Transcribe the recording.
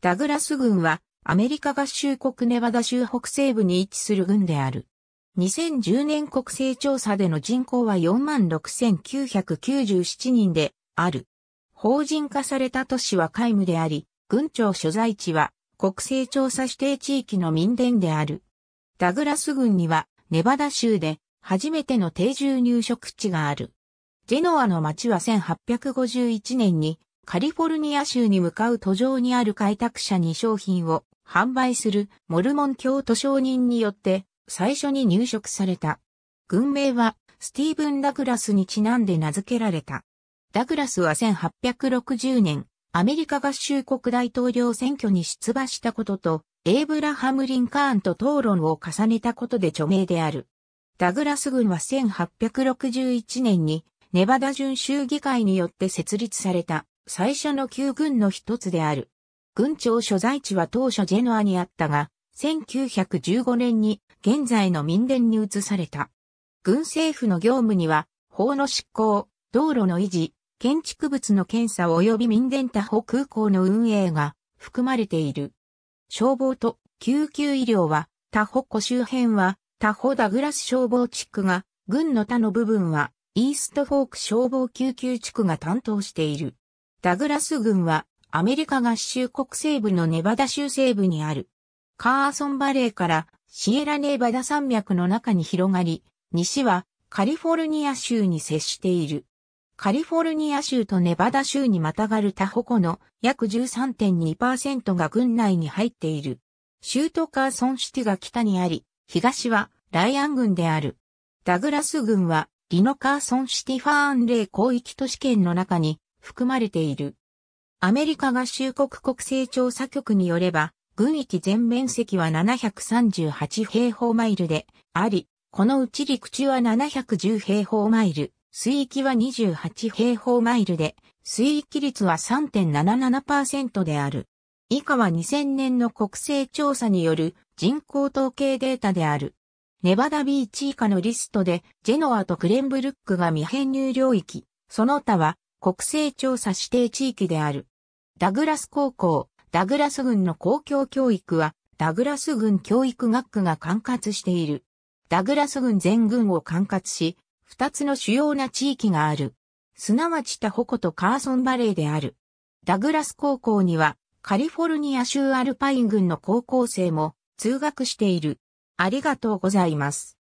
ダグラス軍はアメリカ合衆国ネバダ州北西部に位置する軍である。2010年国勢調査での人口は46,997人である。法人化された都市は皆無であり、軍庁所在地は国勢調査指定地域の民伝である。ダグラス郡にはネバダ州で初めての定住入植地がある。ジェノアの町は1851年にカリフォルニア州に向かう途上にある開拓者に商品を販売するモルモン教徒商人によって最初に入植された。軍名はスティーブン・ダグラスにちなんで名付けられた。ダグラスは1860年、アメリカ合衆国大統領選挙に出馬したことと、エイブラハム・リンカーンと討論を重ねたことで著名である。ダグラス軍は1861年にネバダ準州議会によって設立された最初の旧軍の一つである。軍庁所在地は当初ジェノアにあったが、1915年に現在の民電に移された。軍政府の業務には、法の執行、道路の維持、建築物の検査及び民電他保空港の運営が含まれている。消防と救急医療は、他保湖周辺は、他保ダグラス消防地区が、軍の他の部分は、イーストフォーク消防救急地区が担当している。ダグラス郡はアメリカ合衆国西部のネバダ州西部にある。カーソンバレーからシエラネバダ山脈の中に広がり、西はカリフォルニア州に接している。カリフォルニア州とネバダ州にまたがるタホ湖の約13.2%が郡内に入っている。州都カーソンシティが北にあり、東はライアン郡である。ダグラス郡はリノカーソンシティファーンレー広域都市圏の中に含まれている。アメリカ合衆国国勢調査局によれば、軍域全面積は738平方マイルであり、このうち陸地は710平方マイル、水域は28平方マイルで、水域率は3.77%である。以下は2000年の国勢調査による人口統計データである。ネバダビーチ以下のリストで、ジェノアとクレンブルックが未編入領域、その他は国勢調査指定地域である。ダグラス高校、ダグラス郡の公共教育は、ダグラス郡教育学区が管轄している。ダグラス郡全郡を管轄し、二つの主要な地域がある。すなわちタホコとカーソンバレーである。ダグラス高校には、カリフォルニア州アルパイン郡の高校生も通学している。ありがとうございます。